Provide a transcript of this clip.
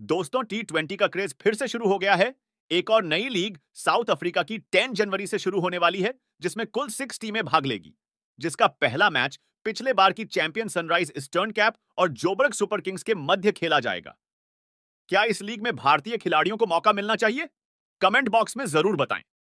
दोस्तों T twenty का craze फिर से शुरू हो गया है एक और नई लीग साउथ अफ्रीका की 10 जनवरी से शुरू होने वाली है जिसमें कुल सिक्स टीमें भाग लेगी जिसका पहला मैच पिछले बार की चैंपियन सनराइज स्टर्न कैप और जोबर्ग सुपर किंग्स के मध्य खेला जाएगा क्या इस लीग में भारतीय खिलाड़ियों को मौका मिलना चाहिए कमेंट बॉक्स में जरूर बताएं